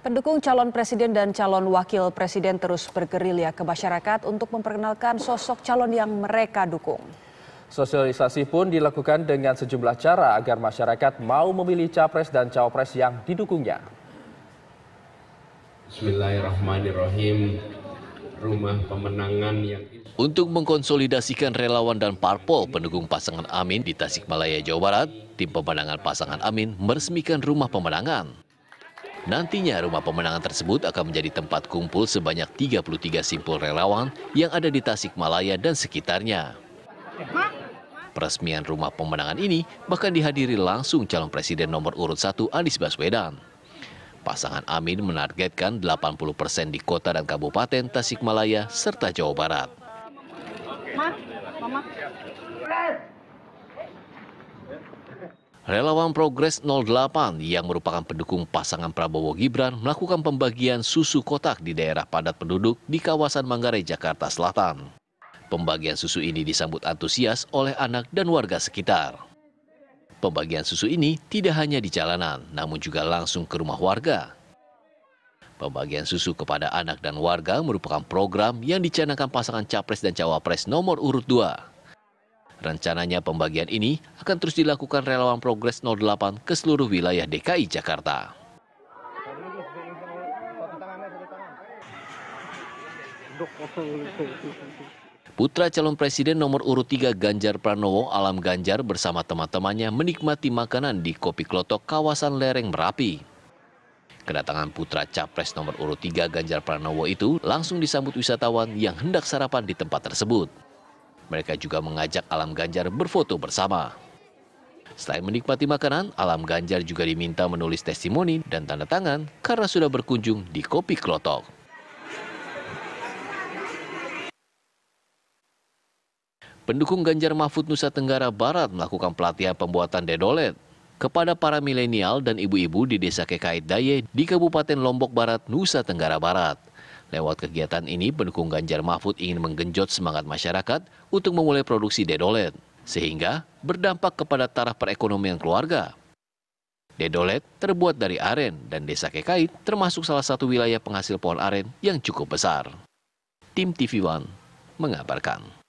Pendukung calon presiden dan calon wakil presiden terus bergerilya ke masyarakat untuk memperkenalkan sosok calon yang mereka dukung. Sosialisasi pun dilakukan dengan sejumlah cara agar masyarakat mau memilih capres dan cawapres yang didukungnya. Bismillahirrahmanirrahim. Rumah pemenangan yang untuk mengkonsolidasikan relawan dan parpol pendukung pasangan Amin di Tasikmalaya, Jawa Barat, tim pemenangan pasangan Amin meresmikan rumah pemenangan. Nantinya rumah pemenangan tersebut akan menjadi tempat kumpul sebanyak 33 simpul relawan yang ada di Tasikmalaya dan sekitarnya. Peresmian rumah pemenangan ini bahkan dihadiri langsung calon presiden nomor urut 1 Anies Baswedan. Pasangan Amin menargetkan 80 persen di kota dan kabupaten Tasikmalaya serta Jawa Barat. Ma, mama. Relawan Progres 08 yang merupakan pendukung pasangan Prabowo Gibran melakukan pembagian susu kotak di daerah padat penduduk di kawasan Manggarai, Jakarta Selatan. Pembagian susu ini disambut antusias oleh anak dan warga sekitar. Pembagian susu ini tidak hanya di jalanan, namun juga langsung ke rumah warga. Pembagian susu kepada anak dan warga merupakan program yang dicanangkan pasangan Capres dan Cawapres nomor urut 2 rencananya pembagian ini akan terus dilakukan relawan Progres 08 ke seluruh wilayah DKI Jakarta. Putra calon presiden nomor urut 3 Ganjar Pranowo Alam Ganjar bersama teman-temannya menikmati makanan di Kopi Klotok kawasan lereng Merapi. Kedatangan putra capres nomor urut 3 Ganjar Pranowo itu langsung disambut wisatawan yang hendak sarapan di tempat tersebut. Mereka juga mengajak Alam Ganjar berfoto bersama. Selain menikmati makanan, Alam Ganjar juga diminta menulis testimoni dan tanda tangan karena sudah berkunjung di Kopi Klotok. Pendukung Ganjar Mahfud Nusa Tenggara Barat melakukan pelatihan pembuatan dedolet kepada para milenial dan ibu-ibu di Desa Kekait Daye di Kabupaten Lombok Barat, Nusa Tenggara Barat. Lewat kegiatan ini, pendukung Ganjar Mahfud ingin menggenjot semangat masyarakat untuk memulai produksi dedolet, sehingga berdampak kepada taraf perekonomian keluarga. Dedolet terbuat dari aren dan desa Kekait termasuk salah satu wilayah penghasil pohon aren yang cukup besar. Tim TV One mengabarkan.